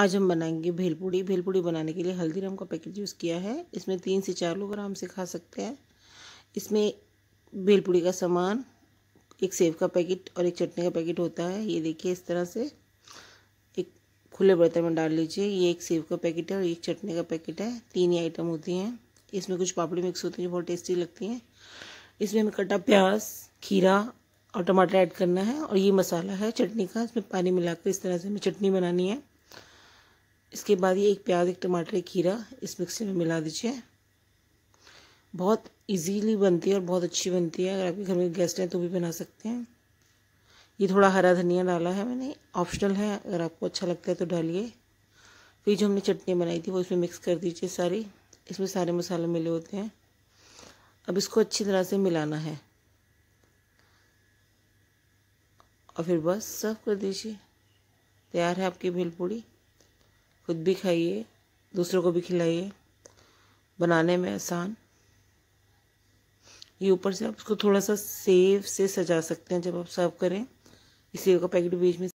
आज हम बनाएंगे भेलपूड़ी भेलपूड़ी बनाने के लिए हल्दीराम का पैकेट यूज़ किया है इसमें तीन से चार लोग आराम से खा सकते हैं इसमें भेलपूड़ी का सामान एक सेब का पैकेट और एक चटनी का पैकेट होता है ये देखिए इस तरह से एक खुले बर्तन में डाल लीजिए ये एक सेब का पैकेट है और एक चटनी का पैकेट है तीन ही आइटम होती हैं इसमें कुछ पापड़ी मिक्स होती हैं जो बहुत टेस्टी लगती हैं इसमें हमें कटा प्याज खीरा और टमाटर ऐड करना है और ये मसाला है चटनी का इसमें पानी मिलाकर इस तरह से हमें चटनी बनानी है इसके बाद ये एक प्याज एक टमाटर एक खीरा इस मिक्सी में मिला दीजिए बहुत इजीली बनती है और बहुत अच्छी बनती है अगर आपके घर में गेस्ट हैं तो भी बना सकते हैं ये थोड़ा हरा धनिया डाला है मैंने ऑप्शनल है अगर आपको अच्छा लगता है तो डालिए फिर जो हमने चटनी बनाई थी वो इसमें मिक्स कर दीजिए सारी इसमें सारे मसाले मिले होते हैं अब इसको अच्छी तरह से मिलाना है और फिर बस सर्व कर दीजिए तैयार है आपकी भेलपूड़ी खुद भी खाइए दूसरों को भी खिलाइए बनाने में आसान ये ऊपर से आप उसको थोड़ा सा सेव से सजा सकते हैं जब आप सर्व करें इसी का पैकेट बीच में